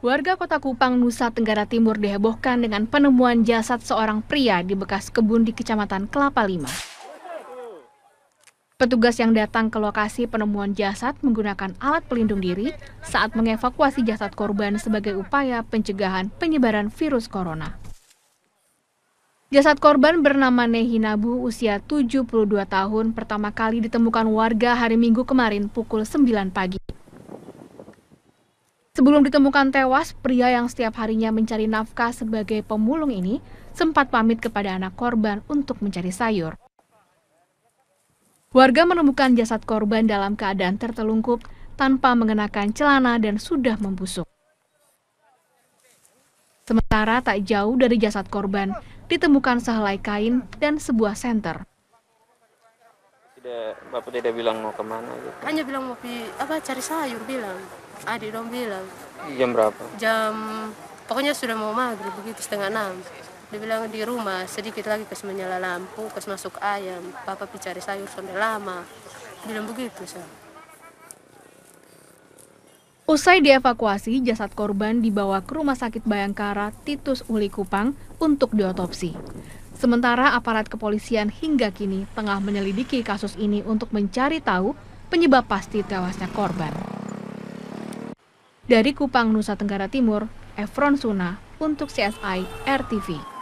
Warga kota Kupang, Nusa Tenggara Timur dihebohkan dengan penemuan jasad seorang pria di bekas kebun di Kecamatan Kelapa Lima. Petugas yang datang ke lokasi penemuan jasad menggunakan alat pelindung diri saat mengevakuasi jasad korban sebagai upaya pencegahan penyebaran virus corona. Jasad korban bernama Nehinabu usia 72 tahun pertama kali ditemukan warga hari Minggu kemarin pukul 9 pagi. Sebelum ditemukan tewas, pria yang setiap harinya mencari nafkah sebagai pemulung ini sempat pamit kepada anak korban untuk mencari sayur. Warga menemukan jasad korban dalam keadaan tertelungkup tanpa mengenakan celana dan sudah membusuk. Sementara tak jauh dari jasad korban, ditemukan sehelai kain dan sebuah senter. Tidak, Bapak tidak bilang mau kemana gitu. Hanya bilang mau apa cari sayur bilang adik dong bilang jam berapa jam pokoknya sudah mau maghrib begitu setengah enam dia bilang di rumah sedikit lagi kes menyala lampu kes masuk ayam papa bicara sayur sampai lama bilang begitu saya. Usai dievakuasi, jasad korban dibawa ke Rumah Sakit Bayangkara Titus Uli Kupang untuk diotopsi. Sementara aparat kepolisian hingga kini tengah menyelidiki kasus ini untuk mencari tahu penyebab pasti tewasnya korban. Dari Kupang, Nusa Tenggara Timur, Efron Suna untuk CSI RTV.